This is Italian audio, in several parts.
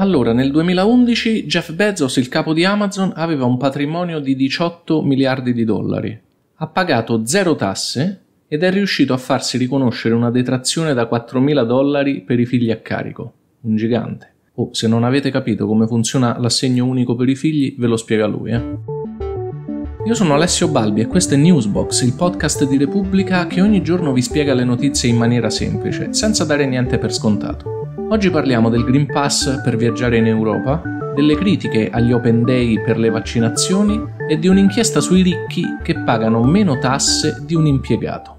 Allora, nel 2011 Jeff Bezos, il capo di Amazon, aveva un patrimonio di 18 miliardi di dollari. Ha pagato zero tasse ed è riuscito a farsi riconoscere una detrazione da 4.000 dollari per i figli a carico. Un gigante. Oh, se non avete capito come funziona l'assegno unico per i figli, ve lo spiega lui, eh. Io sono Alessio Balbi e questo è Newsbox, il podcast di Repubblica che ogni giorno vi spiega le notizie in maniera semplice, senza dare niente per scontato. Oggi parliamo del Green Pass per viaggiare in Europa, delle critiche agli Open Day per le vaccinazioni e di un'inchiesta sui ricchi che pagano meno tasse di un impiegato.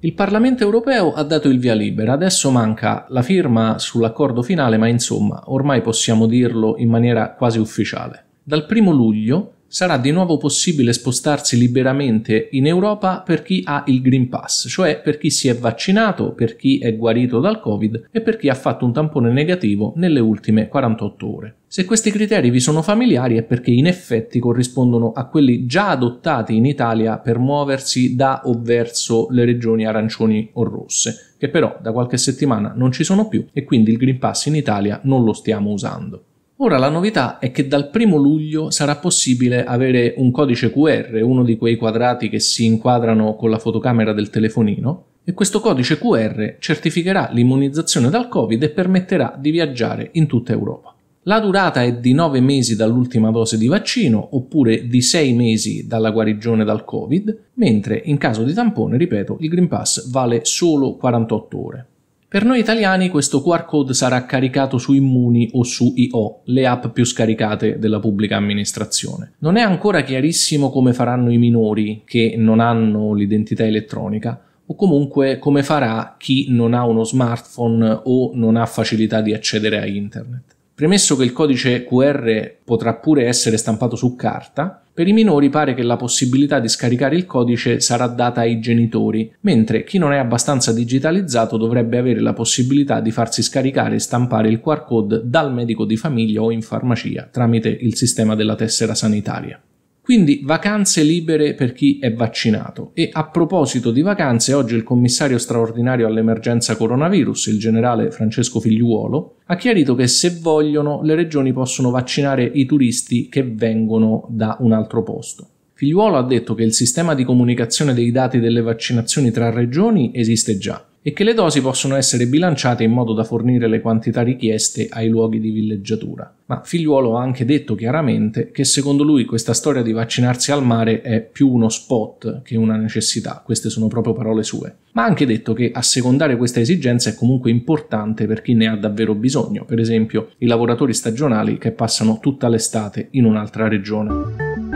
Il Parlamento europeo ha dato il via libera, adesso manca la firma sull'accordo finale, ma insomma, ormai possiamo dirlo in maniera quasi ufficiale. Dal primo luglio sarà di nuovo possibile spostarsi liberamente in Europa per chi ha il Green Pass, cioè per chi si è vaccinato, per chi è guarito dal Covid e per chi ha fatto un tampone negativo nelle ultime 48 ore. Se questi criteri vi sono familiari è perché in effetti corrispondono a quelli già adottati in Italia per muoversi da o verso le regioni arancioni o rosse, che però da qualche settimana non ci sono più e quindi il Green Pass in Italia non lo stiamo usando. Ora la novità è che dal 1 luglio sarà possibile avere un codice QR, uno di quei quadrati che si inquadrano con la fotocamera del telefonino, e questo codice QR certificherà l'immunizzazione dal Covid e permetterà di viaggiare in tutta Europa. La durata è di 9 mesi dall'ultima dose di vaccino oppure di 6 mesi dalla guarigione dal Covid, mentre in caso di tampone, ripeto, il Green Pass vale solo 48 ore. Per noi italiani questo QR code sarà caricato su Immuni o su IO, le app più scaricate della pubblica amministrazione. Non è ancora chiarissimo come faranno i minori che non hanno l'identità elettronica o comunque come farà chi non ha uno smartphone o non ha facilità di accedere a internet. Premesso che il codice QR potrà pure essere stampato su carta, per i minori pare che la possibilità di scaricare il codice sarà data ai genitori, mentre chi non è abbastanza digitalizzato dovrebbe avere la possibilità di farsi scaricare e stampare il QR code dal medico di famiglia o in farmacia tramite il sistema della tessera sanitaria. Quindi vacanze libere per chi è vaccinato. E a proposito di vacanze, oggi il commissario straordinario all'emergenza coronavirus, il generale Francesco Figliuolo, ha chiarito che se vogliono le regioni possono vaccinare i turisti che vengono da un altro posto. Figliuolo ha detto che il sistema di comunicazione dei dati delle vaccinazioni tra regioni esiste già e che le dosi possono essere bilanciate in modo da fornire le quantità richieste ai luoghi di villeggiatura. Ma Figliuolo ha anche detto chiaramente che secondo lui questa storia di vaccinarsi al mare è più uno spot che una necessità, queste sono proprio parole sue. Ma ha anche detto che assecondare questa esigenza è comunque importante per chi ne ha davvero bisogno, per esempio i lavoratori stagionali che passano tutta l'estate in un'altra regione.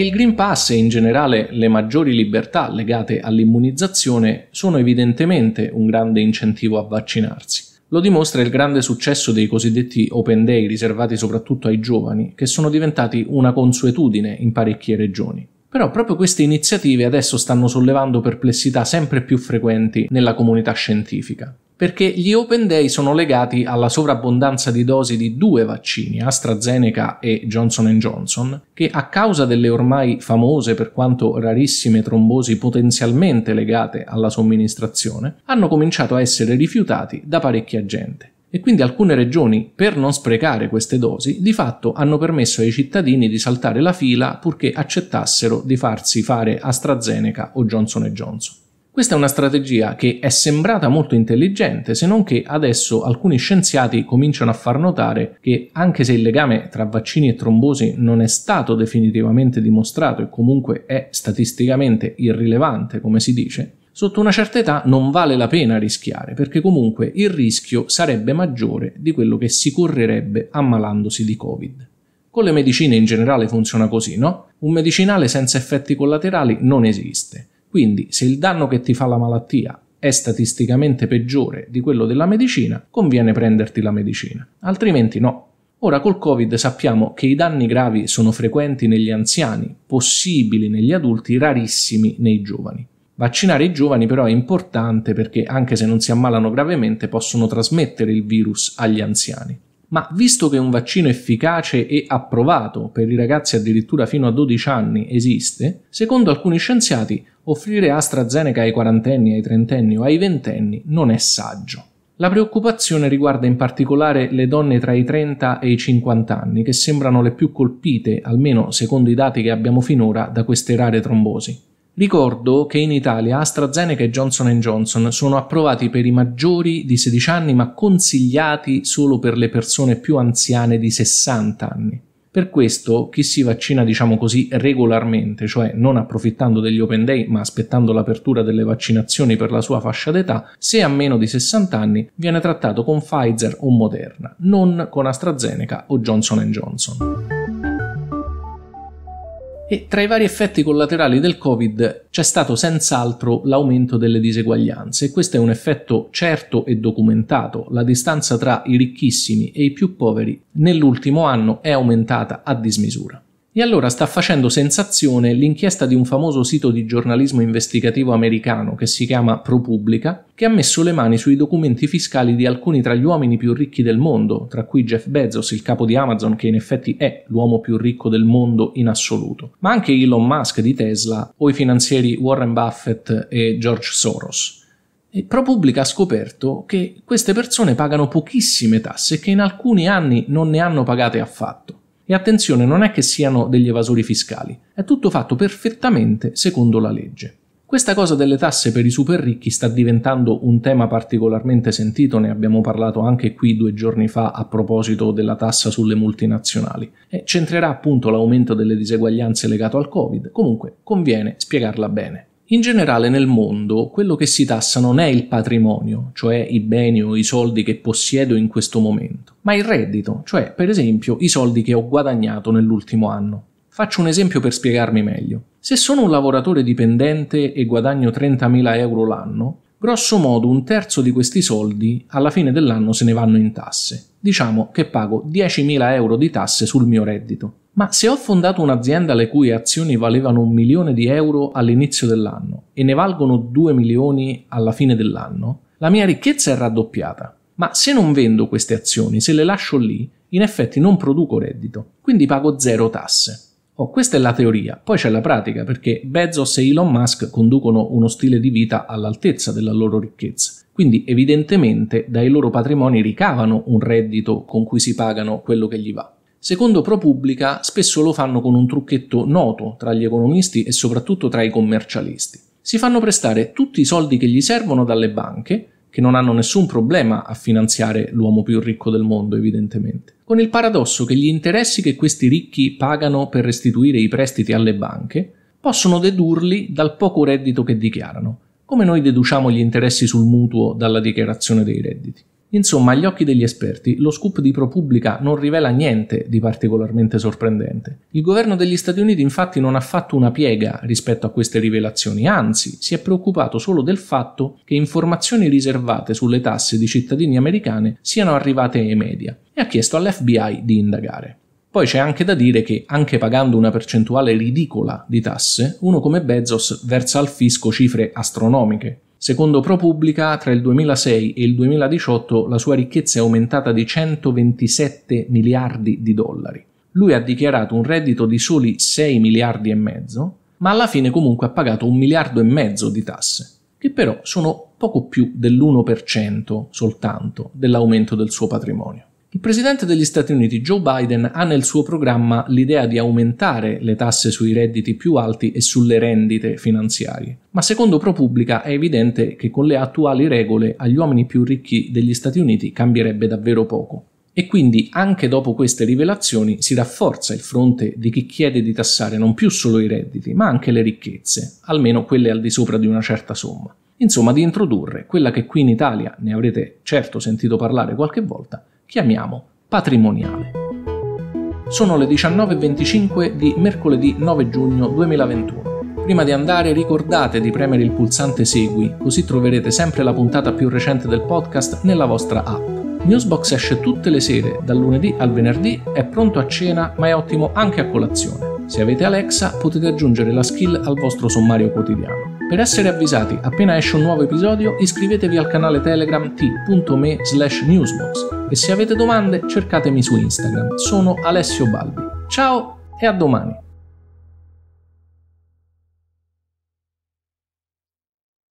E il Green Pass e in generale le maggiori libertà legate all'immunizzazione sono evidentemente un grande incentivo a vaccinarsi. Lo dimostra il grande successo dei cosiddetti Open Day riservati soprattutto ai giovani, che sono diventati una consuetudine in parecchie regioni. Però proprio queste iniziative adesso stanno sollevando perplessità sempre più frequenti nella comunità scientifica perché gli open day sono legati alla sovrabbondanza di dosi di due vaccini, AstraZeneca e Johnson Johnson, che a causa delle ormai famose per quanto rarissime trombosi potenzialmente legate alla somministrazione, hanno cominciato a essere rifiutati da parecchia gente. E quindi alcune regioni, per non sprecare queste dosi, di fatto hanno permesso ai cittadini di saltare la fila purché accettassero di farsi fare AstraZeneca o Johnson Johnson. Questa è una strategia che è sembrata molto intelligente, se non che adesso alcuni scienziati cominciano a far notare che anche se il legame tra vaccini e trombosi non è stato definitivamente dimostrato e comunque è statisticamente irrilevante, come si dice, sotto una certa età non vale la pena rischiare, perché comunque il rischio sarebbe maggiore di quello che si correrebbe ammalandosi di Covid. Con le medicine in generale funziona così, no? Un medicinale senza effetti collaterali non esiste. Quindi se il danno che ti fa la malattia è statisticamente peggiore di quello della medicina, conviene prenderti la medicina, altrimenti no. Ora col Covid sappiamo che i danni gravi sono frequenti negli anziani, possibili negli adulti, rarissimi nei giovani. Vaccinare i giovani però è importante perché anche se non si ammalano gravemente possono trasmettere il virus agli anziani ma visto che un vaccino efficace e approvato per i ragazzi addirittura fino a 12 anni esiste, secondo alcuni scienziati offrire AstraZeneca ai quarantenni, ai trentenni o ai ventenni non è saggio. La preoccupazione riguarda in particolare le donne tra i 30 e i 50 anni, che sembrano le più colpite, almeno secondo i dati che abbiamo finora, da queste rare trombosi. Ricordo che in Italia AstraZeneca e Johnson Johnson sono approvati per i maggiori di 16 anni ma consigliati solo per le persone più anziane di 60 anni. Per questo chi si vaccina diciamo così regolarmente, cioè non approfittando degli open day ma aspettando l'apertura delle vaccinazioni per la sua fascia d'età, se ha meno di 60 anni viene trattato con Pfizer o Moderna, non con AstraZeneca o Johnson Johnson. E tra i vari effetti collaterali del Covid c'è stato senz'altro l'aumento delle diseguaglianze. Questo è un effetto certo e documentato. La distanza tra i ricchissimi e i più poveri nell'ultimo anno è aumentata a dismisura. E allora sta facendo sensazione l'inchiesta di un famoso sito di giornalismo investigativo americano che si chiama ProPublica, che ha messo le mani sui documenti fiscali di alcuni tra gli uomini più ricchi del mondo, tra cui Jeff Bezos, il capo di Amazon, che in effetti è l'uomo più ricco del mondo in assoluto, ma anche Elon Musk di Tesla o i finanzieri Warren Buffett e George Soros. E ProPublica ha scoperto che queste persone pagano pochissime tasse e che in alcuni anni non ne hanno pagate affatto. E attenzione, non è che siano degli evasori fiscali, è tutto fatto perfettamente secondo la legge. Questa cosa delle tasse per i super ricchi sta diventando un tema particolarmente sentito, ne abbiamo parlato anche qui due giorni fa a proposito della tassa sulle multinazionali, e centrerà appunto l'aumento delle diseguaglianze legato al Covid, comunque conviene spiegarla bene. In generale nel mondo quello che si tassa non è il patrimonio, cioè i beni o i soldi che possiedo in questo momento, ma il reddito, cioè per esempio i soldi che ho guadagnato nell'ultimo anno. Faccio un esempio per spiegarmi meglio. Se sono un lavoratore dipendente e guadagno 30.000 euro l'anno, grosso modo un terzo di questi soldi alla fine dell'anno se ne vanno in tasse. Diciamo che pago 10.000 euro di tasse sul mio reddito. Ma se ho fondato un'azienda le cui azioni valevano un milione di euro all'inizio dell'anno e ne valgono 2 milioni alla fine dell'anno, la mia ricchezza è raddoppiata. Ma se non vendo queste azioni, se le lascio lì, in effetti non produco reddito, quindi pago zero tasse. Oh, questa è la teoria, poi c'è la pratica, perché Bezos e Elon Musk conducono uno stile di vita all'altezza della loro ricchezza. Quindi evidentemente dai loro patrimoni ricavano un reddito con cui si pagano quello che gli va. Secondo ProPublica spesso lo fanno con un trucchetto noto tra gli economisti e soprattutto tra i commercialisti. Si fanno prestare tutti i soldi che gli servono dalle banche, che non hanno nessun problema a finanziare l'uomo più ricco del mondo evidentemente, con il paradosso che gli interessi che questi ricchi pagano per restituire i prestiti alle banche possono dedurli dal poco reddito che dichiarano, come noi deduciamo gli interessi sul mutuo dalla dichiarazione dei redditi. Insomma, agli occhi degli esperti, lo scoop di ProPublica non rivela niente di particolarmente sorprendente. Il governo degli Stati Uniti infatti non ha fatto una piega rispetto a queste rivelazioni, anzi si è preoccupato solo del fatto che informazioni riservate sulle tasse di cittadini americani siano arrivate ai media e ha chiesto all'FBI di indagare. Poi c'è anche da dire che, anche pagando una percentuale ridicola di tasse, uno come Bezos versa al fisco cifre astronomiche, Secondo ProPublica, tra il 2006 e il 2018 la sua ricchezza è aumentata di 127 miliardi di dollari. Lui ha dichiarato un reddito di soli 6 miliardi e mezzo, ma alla fine comunque ha pagato un miliardo e mezzo di tasse, che però sono poco più dell'1% soltanto dell'aumento del suo patrimonio. Il presidente degli Stati Uniti Joe Biden ha nel suo programma l'idea di aumentare le tasse sui redditi più alti e sulle rendite finanziarie, ma secondo ProPublica è evidente che con le attuali regole agli uomini più ricchi degli Stati Uniti cambierebbe davvero poco. E quindi anche dopo queste rivelazioni si rafforza il fronte di chi chiede di tassare non più solo i redditi, ma anche le ricchezze, almeno quelle al di sopra di una certa somma. Insomma, di introdurre quella che qui in Italia ne avrete certo sentito parlare qualche volta, chiamiamo patrimoniale. Sono le 19.25 di mercoledì 9 giugno 2021. Prima di andare ricordate di premere il pulsante Segui, così troverete sempre la puntata più recente del podcast nella vostra app. Newsbox esce tutte le sere, dal lunedì al venerdì, è pronto a cena ma è ottimo anche a colazione. Se avete Alexa potete aggiungere la skill al vostro sommario quotidiano. Per essere avvisati appena esce un nuovo episodio iscrivetevi al canale telegram t.me slash newsbox e se avete domande cercatemi su Instagram, sono Alessio Balbi. Ciao e a domani!